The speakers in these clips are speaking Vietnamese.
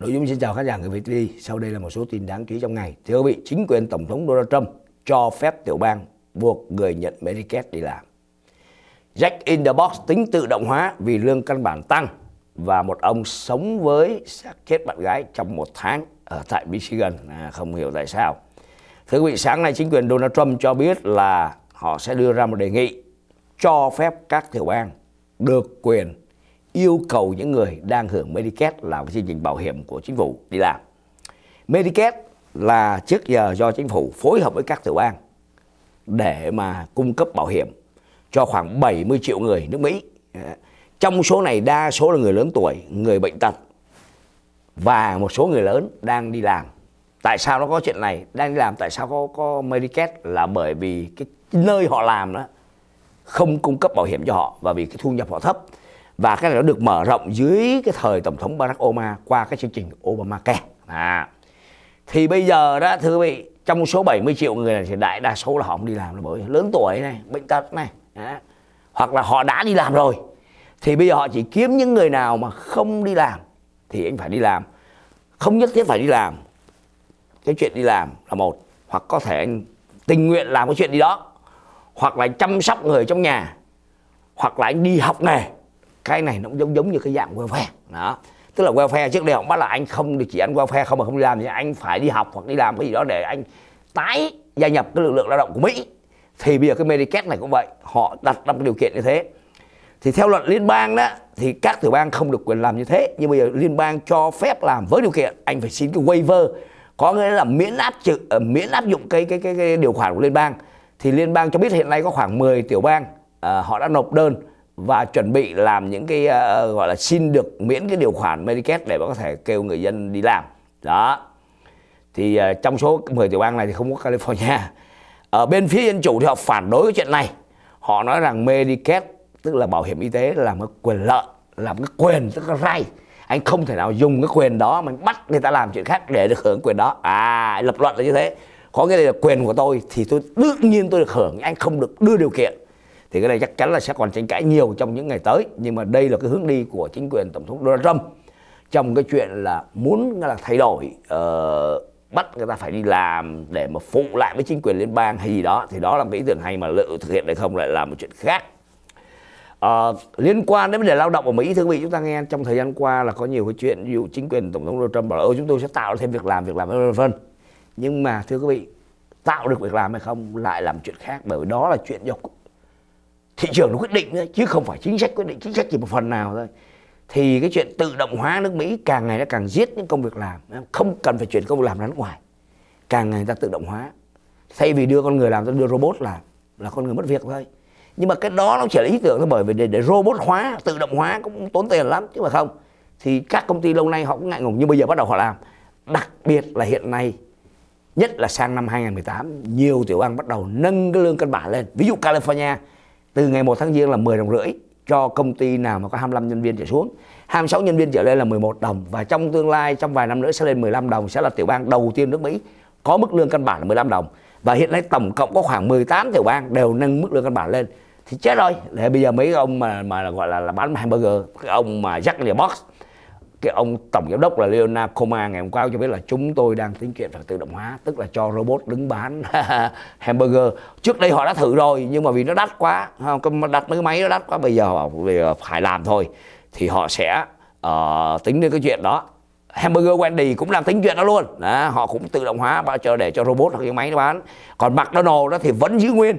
Nội dung xin chào khán giả người Việt VTV. Sau đây là một số tin đáng chú ý trong ngày. Thưa quý vị, chính quyền Tổng thống Donald Trump cho phép tiểu bang buộc người nhận Medicaid đi làm. Jack in the Box tính tự động hóa vì lương căn bản tăng và một ông sống với xác chết bạn gái trong một tháng ở tại Michigan. À, không hiểu tại sao. Thưa quý vị, sáng nay chính quyền Donald Trump cho biết là họ sẽ đưa ra một đề nghị cho phép các tiểu bang được quyền yêu cầu những người đang hưởng Medicare là chương trình bảo hiểm của chính phủ đi làm. Medicare là trước giờ do chính phủ phối hợp với các tiểu bang để mà cung cấp bảo hiểm cho khoảng 70 triệu người nước Mỹ. Trong số này đa số là người lớn tuổi, người bệnh tật và một số người lớn đang đi làm. Tại sao nó có chuyện này? Đang đi làm tại sao có có Medicare là bởi vì cái nơi họ làm đó không cung cấp bảo hiểm cho họ và vì cái thu nhập họ thấp và cái này nó được mở rộng dưới cái thời tổng thống Barack Obama qua cái chương trình Obamacare à thì bây giờ đó thưa quý vị trong số 70 triệu người này thì đại đa số là họ không đi làm là bởi lớn tuổi này bệnh tật này à, hoặc là họ đã đi làm rồi thì bây giờ họ chỉ kiếm những người nào mà không đi làm thì anh phải đi làm không nhất thiết phải đi làm cái chuyện đi làm là một hoặc có thể anh tình nguyện làm cái chuyện đi đó hoặc là chăm sóc người trong nhà hoặc là anh đi học nghề cái này nó cũng giống giống như cái dạng welfare đó tức là welfare trước đây họ bắt là anh không được chỉ ăn welfare không mà không đi làm thì anh phải đi học hoặc đi làm cái gì đó để anh tái gia nhập cái lực lượng lao động của Mỹ thì bây giờ cái Medicaid này cũng vậy họ đặt ra cái điều kiện như thế thì theo luật liên bang đó thì các tiểu bang không được quyền làm như thế nhưng bây giờ liên bang cho phép làm với điều kiện anh phải xin cái waiver có nghĩa là miễn áp trừ, ờ, miễn áp dụng cái, cái cái cái điều khoản của liên bang thì liên bang cho biết hiện nay có khoảng 10 tiểu bang uh, họ đã nộp đơn và chuẩn bị làm những cái uh, gọi là xin được miễn cái điều khoản Medicaid để có thể kêu người dân đi làm đó thì uh, trong số 10 tiểu bang này thì không có California ở bên phía dân chủ thì họ phản đối cái chuyện này họ nói rằng Medicaid tức là bảo hiểm y tế là một quyền lợi là một cái quyền tức là right anh không thể nào dùng cái quyền đó mà bắt người ta làm chuyện khác để được hưởng quyền đó à lập luận là như thế có nghĩa là quyền của tôi thì tôi đương nhiên tôi được hưởng anh không được đưa điều kiện thì cái này chắc chắn là sẽ còn tranh cãi nhiều trong những ngày tới nhưng mà đây là cái hướng đi của chính quyền tổng thống Donald Trump trong cái chuyện là muốn là thay đổi uh, bắt người ta phải đi làm để mà phụ lại với chính quyền liên bang hay gì đó thì đó là một ý tưởng hay mà liệu thực hiện hay không lại là một chuyện khác uh, liên quan đến vấn đề lao động ở Mỹ thưa quý vị chúng ta nghe trong thời gian qua là có nhiều cái chuyện ví dụ chính quyền tổng thống Donald Trump bảo là chúng tôi sẽ tạo thêm việc làm việc làm vân vân nhưng mà thưa quý vị tạo được việc làm hay không lại làm chuyện khác bởi vì đó là chuyện do thị trường nó quyết định đấy, chứ không phải chính sách quyết định chính sách chỉ một phần nào thôi thì cái chuyện tự động hóa nước Mỹ càng ngày nó càng giết những công việc làm không cần phải chuyển công việc làm ra nước ngoài càng ngày người ta tự động hóa thay vì đưa con người làm ta đưa robot làm là con người mất việc thôi nhưng mà cái đó nó chỉ là ý tưởng thôi bởi vì để, để robot hóa tự động hóa cũng tốn tiền lắm chứ mà không thì các công ty lâu nay họ cũng ngại ngùng nhưng bây giờ bắt đầu họ làm đặc biệt là hiện nay nhất là sang năm 2018 nhiều tiểu bang bắt đầu nâng cái lương căn bản lên ví dụ California từ ngày 1 tháng giêng là 10 đồng rưỡi cho công ty nào mà có 25 nhân viên trở xuống 26 nhân viên trở lên là 11 đồng và trong tương lai trong vài năm nữa sẽ lên 15 đồng sẽ là tiểu bang đầu tiên nước Mỹ có mức lương căn bản là 15 đồng và hiện nay tổng cộng có khoảng 18 tiểu bang đều nâng mức lương căn bản lên thì chết rồi để bây giờ mấy ông mà mà gọi là, là bán hamburger cái ông mà Jack in the Box cái ông tổng giám đốc là Leonard CoMa ngày hôm qua cho biết là chúng tôi đang tính chuyện phải tự động hóa tức là cho robot đứng bán hamburger trước đây họ đã thử rồi nhưng mà vì nó đắt quá không đặt cái máy nó đắt quá bây giờ họ phải làm thôi thì họ sẽ uh, tính đến cái chuyện đó hamburger Wendy cũng làm tính chuyện đó luôn đó, họ cũng tự động hóa bao giờ để cho robot hoặc cái máy nó bán còn McDonald đó thì vẫn giữ nguyên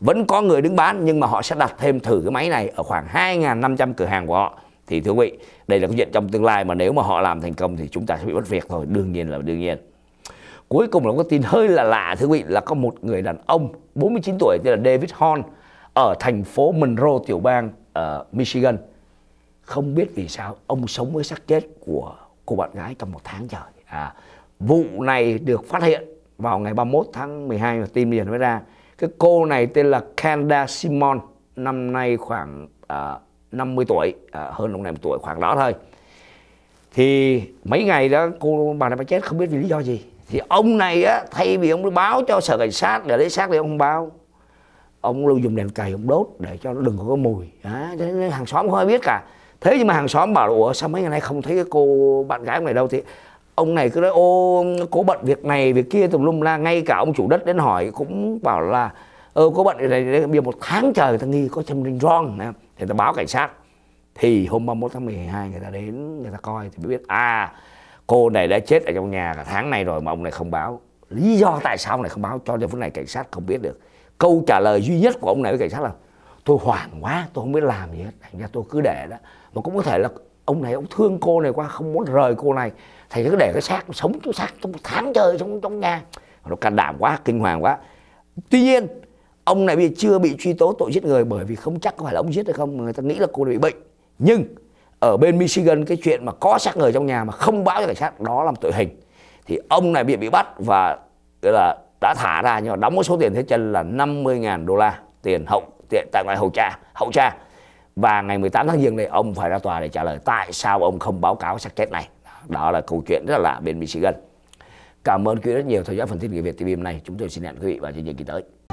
vẫn có người đứng bán nhưng mà họ sẽ đặt thêm thử cái máy này ở khoảng 2.500 cửa hàng của họ thì thưa quý vị đây là cái chuyện trong tương lai mà nếu mà họ làm thành công thì chúng ta sẽ bị mất việc thôi đương nhiên là đương nhiên cuối cùng là có tin hơi là lạ thưa quý vị là có một người đàn ông 49 tuổi tên là David Horn ở thành phố Monroe tiểu bang ở ờ, Michigan không biết vì sao ông sống với xác chết của cô bạn gái trong một tháng trời à, vụ này được phát hiện vào ngày 31 tháng 12 mà tin liền mới ra cái cô này tên là Kanda Simon năm nay khoảng uh, 50 tuổi à, hơn ông này một tuổi khoảng đó thôi thì mấy ngày đó cô bà này bà chết không biết vì lý do gì thì ông này á thay vì ông báo cho sở cảnh sát để lấy xác thì ông không báo ông lưu dùng đèn cày ông đốt để cho nó đừng có mùi à, thế hàng xóm không ai biết cả thế nhưng mà hàng xóm bảo ủa sao mấy ngày nay không thấy cái cô bạn gái ông này đâu thì ông này cứ nói ô cố bận việc này việc kia tùm lum la ngay cả ông chủ đất đến hỏi cũng bảo là ơ có bận này bây giờ một tháng trời ta nghi có châm rình rong thì ta báo cảnh sát thì hôm 31 tháng 12 người ta đến người ta coi thì mới biết à cô này đã chết ở trong nhà cả tháng này rồi mà ông này không báo lý do tại sao ông này không báo cho đến phút này cảnh sát không biết được câu trả lời duy nhất của ông này với cảnh sát là tôi hoảng quá tôi không biết làm gì hết thành ra tôi cứ để đó mà cũng có thể là ông này ông thương cô này quá không muốn rời cô này thì cứ để cái xác sống cái xác trong tháng trời trong trong nhà nó can đảm quá kinh hoàng quá tuy nhiên ông này bây giờ chưa bị truy tố tội giết người bởi vì không chắc có phải là ông giết hay không người ta nghĩ là cô này bị bệnh nhưng ở bên Michigan cái chuyện mà có xác người trong nhà mà không báo cho cảnh sát đó là một tội hình thì ông này bị bị bắt và là đã thả ra nhưng mà đóng một số tiền thế chân là 50.000 đô la tiền hậu tiền tại ngoại hậu tra hậu tra và ngày 18 tháng giêng này ông phải ra tòa để trả lời tại sao ông không báo cáo xác chết này đó là câu chuyện rất là lạ bên Michigan cảm ơn quý vị rất nhiều thời gian phần tin người Việt TV hôm nay chúng tôi xin hẹn quý vị vào chương trình kỳ tới